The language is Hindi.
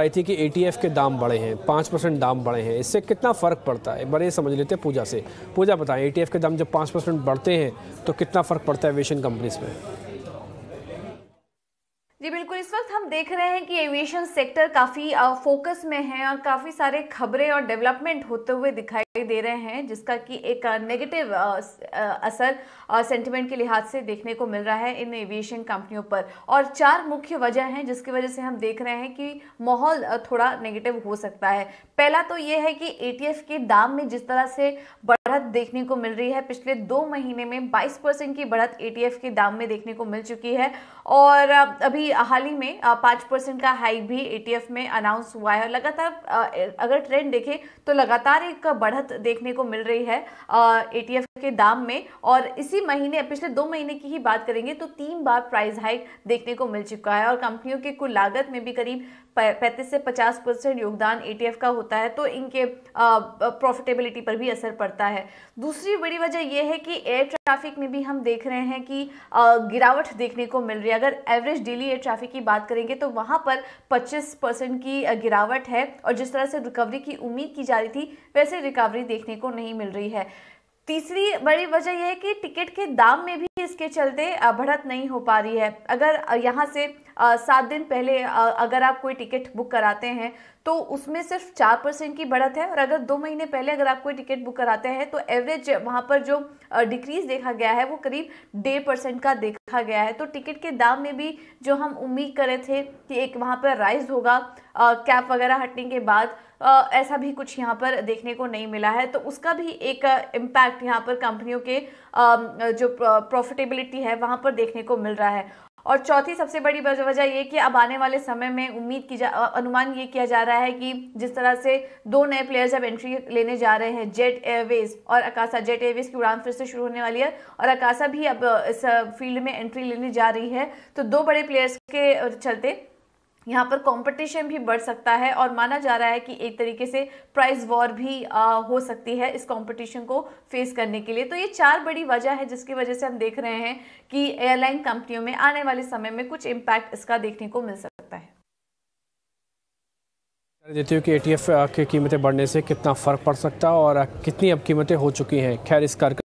आई थी कि एटीएफ के दाम बढ़े हैं पाँच परसेंट दाम बढ़े हैं इससे कितना फ़र्क पड़ता है बड़े समझ लेते हैं पूजा से पूजा बताएं एटीएफ के दाम जब पाँच परसेंट बढ़ते हैं तो कितना फ़र्क पड़ता है एविएशन कंपनीज में जी बिल्कुल इस वक्त हम देख रहे हैं कि एविएशन सेक्टर काफ़ी फोकस में है और काफ़ी सारे खबरें और डेवलपमेंट होते हुए दिखाई दे रहे हैं जिसका कि एक नेगेटिव असर सेंटिमेंट के लिहाज से देखने को मिल रहा है इन एविएशन कंपनियों पर और चार मुख्य वजह हैं जिसकी वजह से हम देख रहे हैं कि माहौल थोड़ा नेगेटिव हो सकता है पहला तो ये है कि ए के दाम में जिस तरह से बढ़त देखने को मिल रही है पिछले दो महीने में 22 परसेंट की बढ़त एटीएफ के दाम में देखने को मिल चुकी है और अभी हाल ही में पाँच परसेंट का हाई भी एटीएफ में अनाउंस हुआ है लगातार अगर ट्रेंड देखें तो लगातार एक बढ़त देखने को मिल रही है ए के दाम में और इसी महीने पिछले दो महीने की ही बात करेंगे तो तीन बार प्राइस हाइक देखने को मिल चुका है और कंपनियों की कुल लागत में भी करीब पैंतीस से पचास परसेंट योगदान एटीएफ का होता है तो इनके प्रॉफिटेबिलिटी पर भी असर पड़ता है है दूसरी बड़ी वजह यह है कि एयर ट्रैफिक में भी हम देख रहे हैं कि गिरावट देखने को मिल रही है अगर एवरेज डेली एयर ट्रैफिक की बात करेंगे तो वहाँ पर 25 परसेंट की गिरावट है और जिस तरह से रिकवरी की उम्मीद की जा रही थी वैसे रिकवरी देखने को नहीं मिल रही है तीसरी बड़ी वजह यह है कि टिकट के दाम में भी इसके चलते बढ़त नहीं हो पा रही है अगर यहाँ से सात दिन पहले अगर आप कोई टिकट बुक कराते हैं तो उसमें सिर्फ चार परसेंट की बढ़त है और अगर दो महीने पहले अगर आप कोई टिकट बुक कराते हैं तो एवरेज वहाँ पर जो डिक्रीज देखा गया है वो करीब डेढ़ परसेंट का देखा गया है तो टिकट के दाम में भी जो हम उम्मीद करे थे कि एक वहाँ पर राइज होगा कैप वगैरह हटने के बाद आ, ऐसा भी कुछ यहाँ पर देखने को नहीं मिला है तो उसका भी एक इम्पैक्ट यहाँ पर कंपनियों के आ, जो प्रॉफिटेबिलिटी है वहाँ पर देखने को मिल रहा है और चौथी सबसे बड़ी वजह ये कि अब आने वाले समय में उम्मीद की जा अनुमान ये किया जा रहा है कि जिस तरह से दो नए प्लेयर्स अब एंट्री लेने जा रहे हैं जेट एयरवेज और अकासा जेट एयरवेज की उड़ान फिर से शुरू होने वाली है और अकासा भी अब इस फील्ड में एंट्री लेने जा रही है तो दो बड़े प्लेयर्स के चलते यहाँ पर कंपटीशन भी बढ़ सकता है और माना जा रहा है कि एक तरीके से प्राइस वॉर भी आ, हो सकती है इस कंपटीशन को फेस करने के लिए तो ये चार बड़ी वजह है जिसकी वजह से हम देख रहे हैं कि एयरलाइन कंपनियों में आने वाले समय में कुछ इम्पैक्ट इसका देखने को मिल सकता है देती हूँ कि एटीएफ की कीमतें बढ़ने से कितना फ़र्क पड़ सकता है और कितनी अब कीमतें हो चुकी हैं खैर इस कार